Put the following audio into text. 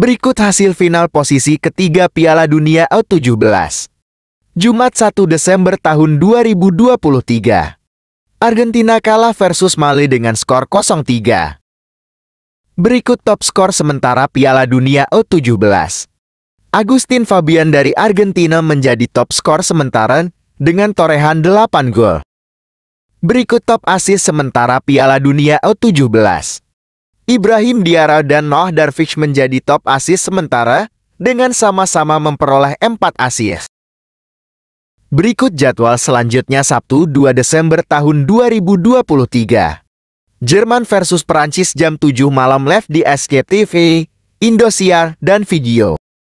Berikut hasil final posisi ketiga Piala Dunia U17. Jumat 1 Desember tahun 2023. Argentina kalah versus Mali dengan skor 0-3. Berikut top skor sementara Piala Dunia U17. Agustin Fabian dari Argentina menjadi top skor sementara dengan torehan 8 gol. Berikut top asis sementara Piala Dunia U17. Ibrahim Diara dan Noah Darvish menjadi top asis sementara dengan sama-sama memperoleh 4 asis. Berikut jadwal selanjutnya Sabtu 2 Desember tahun 2023. Jerman versus Perancis jam 7 malam live di SCTV, Indosiar, dan video.